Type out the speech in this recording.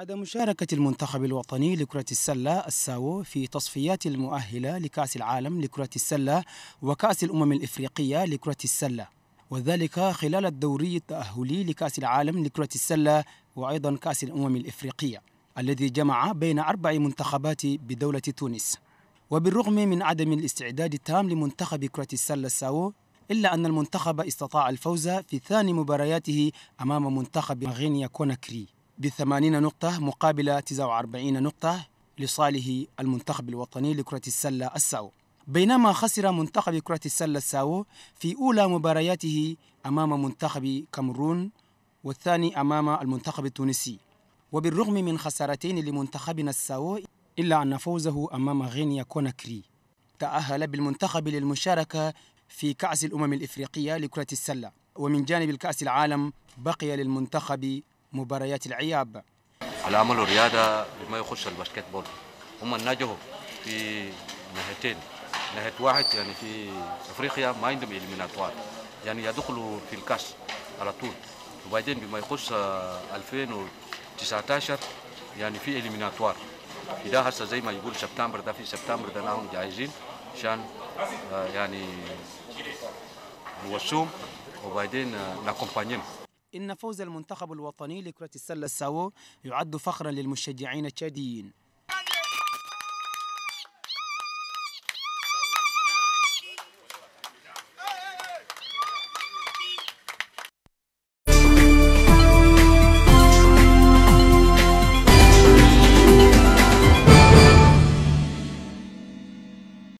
بعد مشاركة المنتخب الوطني لكرة السلة الساو في تصفيات المؤهلة لكأس العالم لكرة السلة وكأس الأمم الإفريقية لكرة السلة وذلك خلال الدوري التأهلي لكأس العالم لكرة السلة وأيضا كأس الأمم الإفريقية الذي جمع بين أربع منتخبات بدولة تونس وبالرغم من عدم الاستعداد التام لمنتخب كرة السلة الساو إلا أن المنتخب استطاع الفوز في ثاني مبارياته أمام منتخب غينيا كوناكري بثمانين نقطة مقابل 49 نقطة لصالح المنتخب الوطني لكرة السلة الساو بينما خسر منتخب كرة السلة الساو في أولى مبارياته أمام منتخب كامرون والثاني أمام المنتخب التونسي وبالرغم من خسارتين لمنتخبنا الساو إلا أن فوزه أمام غينيا كوناكري تأهل بالمنتخب للمشاركة في كأس الأمم الإفريقية لكرة السلة ومن جانب الكأس العالم بقي للمنتخب مباريات العياب على عمل الرياضه بما يخص الباسكت بول هم نجحوا في نهايتين نهايه واحد يعني في أفريقيا ما عندهم إليميناتوار يعني يدخلوا في الكاس على طول وبعدين بما يخص 2019 يعني في إليميناتوار اذا هسه زي ما يقول سبتمبر ده في سبتمبر ده نحن جاهزين عشان آه، يعني نوصوهم وبعدين آه، نكومبانيهم إن فوز المنتخب الوطني لكرة السلة الساو يعد فخرا للمشجعين التشاديين